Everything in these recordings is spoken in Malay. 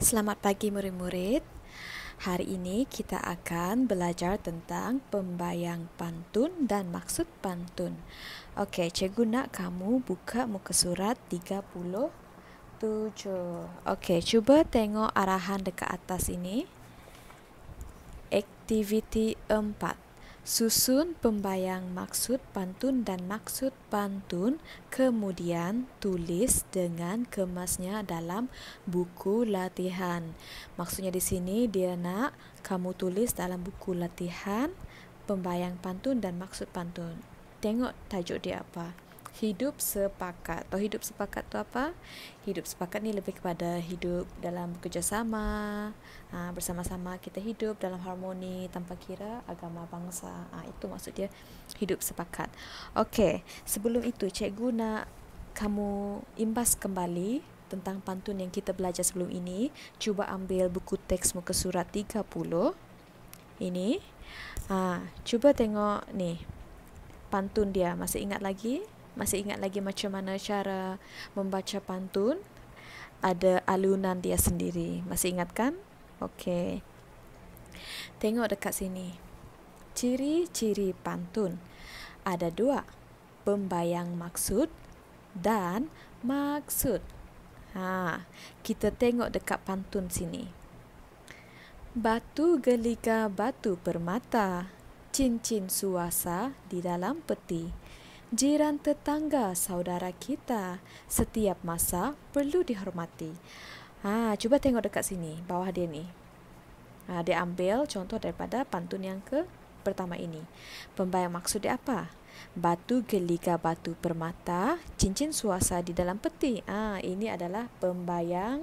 Selamat pagi murid-murid. Hari ini kita akan belajar tentang pembayang pantun dan maksud pantun. Okey, cikgu nak kamu buka muka surat 37. Okey, cuba tengok arahan dekat atas ini. Aktiviti Susun pembayang maksud pantun dan maksud pantun kemudian tulis dengan kemasnya dalam buku latihan. Maksudnya di sini dia nak kamu tulis dalam buku latihan pembayang pantun dan maksud pantun. Tengok tajuk dia apa hidup sepakat. Atau hidup sepakat tu apa? Hidup sepakat ni lebih kepada hidup dalam kerjasama, ha, bersama-sama kita hidup dalam harmoni tanpa kira agama bangsa. Ha, itu maksud dia hidup sepakat. Okey, sebelum itu cikgu nak kamu imbas kembali tentang pantun yang kita belajar sebelum ini. Cuba ambil buku teks muka surat 30. Ini. Ha, cuba tengok ni. Pantun dia. Masih ingat lagi? masih ingat lagi macam mana cara membaca pantun ada alunan dia sendiri masih ingat kan okey tengok dekat sini ciri-ciri pantun ada dua pembayang maksud dan maksud ha kita tengok dekat pantun sini batu geliga batu permata cincin suasa di dalam peti jiran tetangga saudara kita setiap masa perlu dihormati. Ha, cuba tengok dekat sini, bawah dia ni. Ha, dia ambil contoh daripada pantun yang ke pertama ini. Pembayang maksud dia apa? Batu geliga batu permata, cincin suasa di dalam peti. Ha, ini adalah pembayang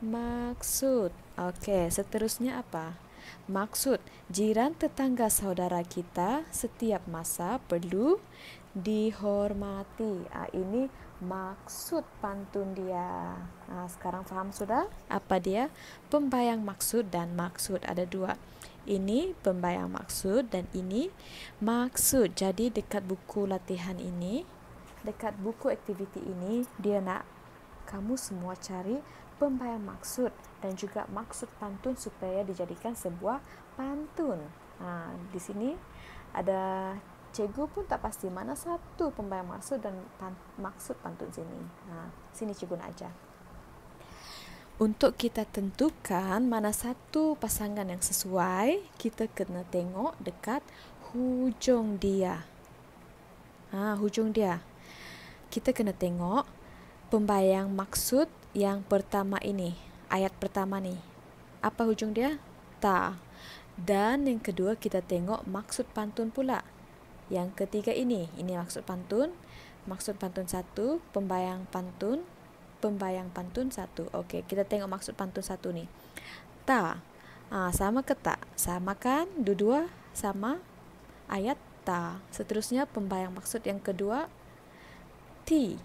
maksud. Okay, seterusnya apa? Maksud jiran tetangga saudara kita setiap masa perlu dihormati. Nah, ini maksud pantun dia. Nah, sekarang faham sudah apa dia? Pembayang maksud dan maksud ada dua. Ini pembayang maksud dan ini maksud. Jadi dekat buku latihan ini, dekat buku aktiviti ini dia nak kamu semua cari pembayang maksud dan juga maksud pantun supaya dijadikan sebuah pantun. Nah, di sini ada cikgu pun tak pasti mana satu pembayang maksud dan tan- maksud pantun sini. Ha, sini cikgu nak ajar. Untuk kita tentukan mana satu pasangan yang sesuai, kita kena tengok dekat hujung dia. Ha, hujung dia. Kita kena tengok pembayang maksud yang pertama ini. Ayat pertama ni. Apa hujung dia? Ta. Dan yang kedua kita tengok maksud pantun pula. Yang ketiga ini, ini maksud pantun. Maksud pantun satu, pembayang pantun, pembayang pantun satu. Oke, kita tengok maksud pantun satu nih. Ta, ah, sama ke tak, sama kan? Dua-dua sama ayat ta. Seterusnya pembayang maksud yang kedua, ti.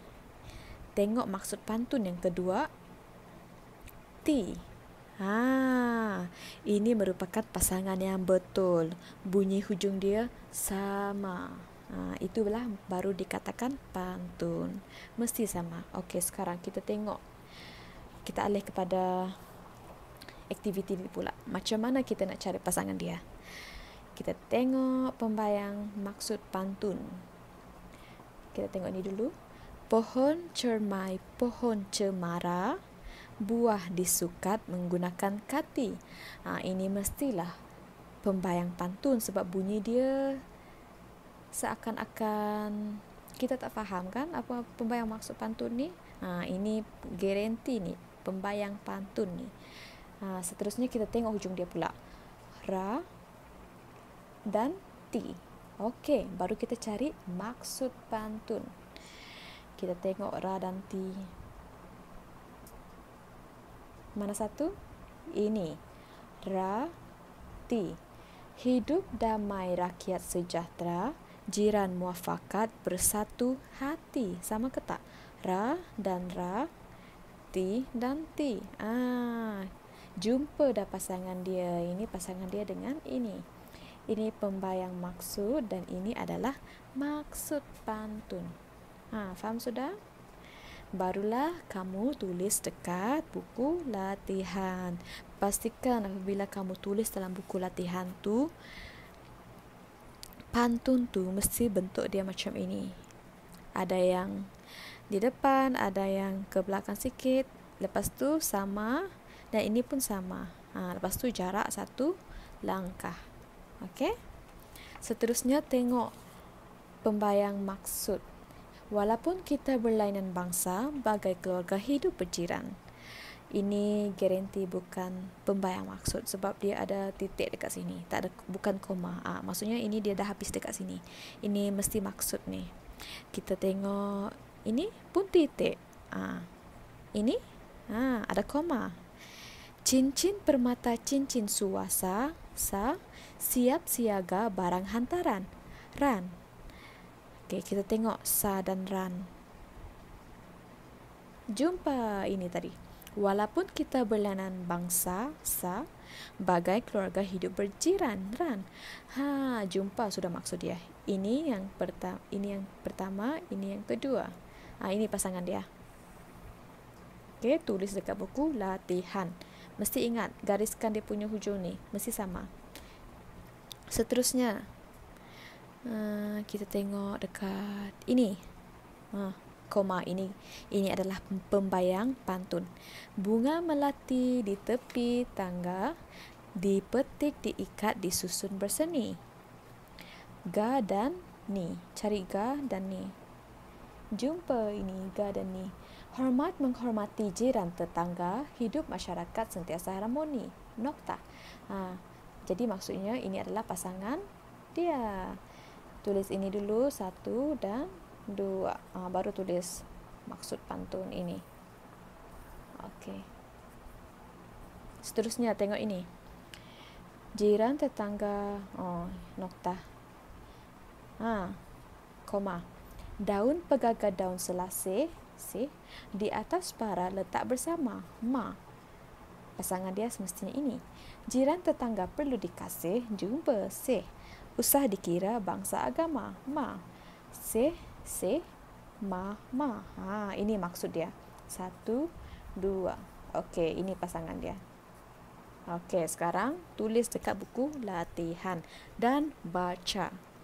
Tengok maksud pantun yang kedua, ti Ha, ini merupakan pasangan yang betul. Bunyi hujung dia sama. Ha, itulah baru dikatakan pantun. Mesti sama. Okey, sekarang kita tengok. Kita alih kepada aktiviti ni pula. Macam mana kita nak cari pasangan dia? Kita tengok pembayang maksud pantun. Kita tengok ni dulu. Pohon cermai, pohon cemara buah disukat menggunakan kati. Ha, ini mestilah pembayang pantun sebab bunyi dia seakan-akan kita tak faham kan apa pembayang maksud pantun ni. Ha, ini garanti ni pembayang pantun ni. Ha, seterusnya kita tengok hujung dia pula. Ra dan ti. Okey, baru kita cari maksud pantun. Kita tengok ra dan ti mana satu? Ini. Ra ti. Hidup damai rakyat sejahtera, jiran muafakat bersatu hati. Sama ke tak? Ra dan ra, ti dan ti. Ah. Jumpa dah pasangan dia. Ini pasangan dia dengan ini. Ini pembayang maksud dan ini adalah maksud pantun. Ha, faham sudah? barulah kamu tulis dekat buku latihan. Pastikan apabila kamu tulis dalam buku latihan tu pantun tu mesti bentuk dia macam ini. Ada yang di depan, ada yang ke belakang sikit. Lepas tu sama dan ini pun sama. Ha, lepas tu jarak satu langkah. Okey? Seterusnya tengok pembayang maksud walaupun kita berlainan bangsa bagai keluarga hidup berjiran. Ini garanti bukan pembayang maksud sebab dia ada titik dekat sini. Tak ada bukan koma. Ha, maksudnya ini dia dah habis dekat sini. Ini mesti maksud ni. Kita tengok ini pun titik. Ah. Ha, ini ha, ada koma. Cincin permata cincin suasa sa siap siaga barang hantaran. Ran. Okay, kita tengok sa dan ran. Jumpa ini tadi. Walaupun kita berlainan bangsa, sa, bagai keluarga hidup berjiran, ran. Ha, jumpa sudah maksud dia. Ini yang pertama, ini yang pertama, ini yang kedua. Ah ini pasangan dia. Okay, tulis dekat buku latihan. Mesti ingat, gariskan dia punya hujung ni. Mesti sama. Seterusnya, Uh, kita tengok dekat ini. Uh, koma ini. Ini adalah pembayang pantun. Bunga melati di tepi tangga. Dipetik, diikat, disusun berseni. Ga dan ni. Cari ga dan ni. Jumpa ini ga dan ni. Hormat menghormati jiran tetangga. Hidup masyarakat sentiasa harmoni. Nokta. Uh, jadi maksudnya ini adalah pasangan dia tulis ini dulu satu dan dua ha, baru tulis maksud pantun ini okey seterusnya tengok ini jiran tetangga oh nokta ha koma daun pegaga daun selasih si di atas para letak bersama ma pasangan dia semestinya ini jiran tetangga perlu dikasih jumpa sih usah dikira bangsa agama. Ma. Se, se, ma, ma. Ha, ini maksud dia. Satu, dua. Okey, ini pasangan dia. Okey, sekarang tulis dekat buku latihan dan baca.